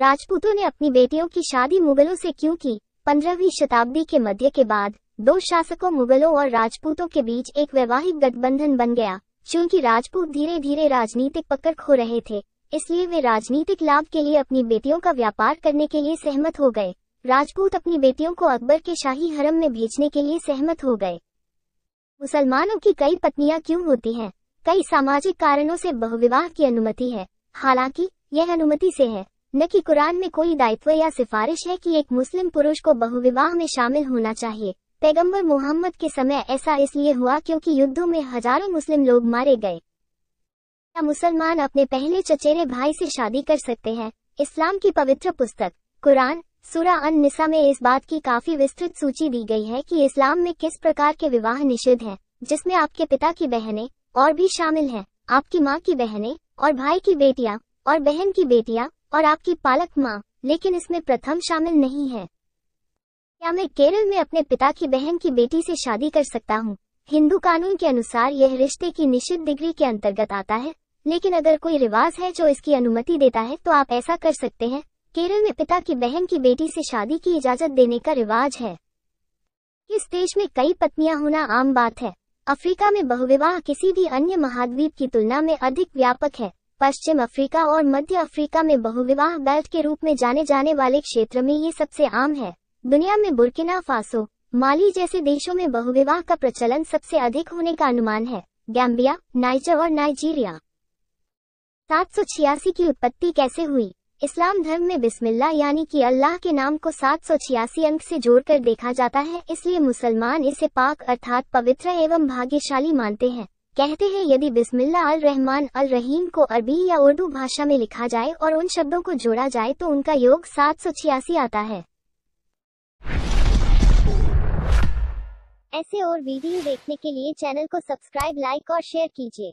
राजपूतों ने अपनी बेटियों की शादी मुगलों से क्यों की पंद्रहवीं शताब्दी के मध्य के बाद दो शासकों मुगलों और राजपूतों के बीच एक वैवाहिक गठबंधन बन गया चूंकि राजपूत धीरे धीरे राजनीतिक पकड़ खो रहे थे इसलिए वे राजनीतिक लाभ के लिए अपनी बेटियों का व्यापार करने के लिए सहमत हो गए राजपूत अपनी बेटियों को अकबर के शाही हरम में भेजने के लिए सहमत हो गए मुसलमानों की कई पत्नियां क्यों होती हैं? कई सामाजिक कारणों से बहुविवाह की अनुमति है हालांकि यह अनुमति से है न कि कुरान में कोई दायित्व या सिफारिश है कि एक मुस्लिम पुरुष को बहुविवाह में शामिल होना चाहिए पैगंबर मोहम्मद के समय ऐसा इसलिए हुआ क्योंकि युद्धों में हजारों मुस्लिम लोग मारे गए क्या मुसलमान अपने पहले चचेरे भाई से शादी कर सकते हैं इस्लाम की पवित्र पुस्तक कुरान सूरा अन निसा में इस बात की काफी विस्तृत सूची दी गई है कि इस्लाम में किस प्रकार के विवाह निषिद्ध हैं, जिसमें आपके पिता की बहनें और भी शामिल हैं आपकी माँ की बहनें और भाई की बेटियां और बहन की बेटियां और आपकी पालक माँ लेकिन इसमें प्रथम शामिल नहीं है क्या मैं केरल में अपने पिता की बहन की बेटी से शादी कर सकता हूँ हिंदू कानून के अनुसार यह रिश्ते की निश्चित डिग्री के अंतर्गत आता है लेकिन अगर कोई रिवाज है जो इसकी अनुमति देता है तो आप ऐसा कर सकते हैं केरल में पिता की बहन की बेटी से शादी की इजाजत देने का रिवाज है इस देश में कई पत्नियां होना आम बात है अफ्रीका में बहुविवाह किसी भी अन्य महाद्वीप की तुलना में अधिक व्यापक है पश्चिम अफ्रीका और मध्य अफ्रीका में बहुविवाह बेल्ट के रूप में जाने जाने वाले क्षेत्र में ये सबसे आम है दुनिया में बुर्किना फासो माली जैसे देशों में बहुविवाह का प्रचलन सबसे अधिक होने का अनुमान है गैम्बिया नाइजर और नाइजीरिया सात की उत्पत्ति कैसे हुई इस्लाम धर्म में बिस्मिल्ला यानी कि अल्लाह के नाम को सात सौ छियासी अंक से जोड़कर देखा जाता है इसलिए मुसलमान इसे पाक अर्थात पवित्र एवं भाग्यशाली मानते हैं कहते हैं यदि बिस्मिल्ला अल रहमान अल रहीम को अरबी या उर्दू भाषा में लिखा जाए और उन शब्दों को जोड़ा जाए तो उनका योग सात आता है ऐसे और वीडियो देखने के लिए चैनल को सब्सक्राइब लाइक और शेयर कीजिए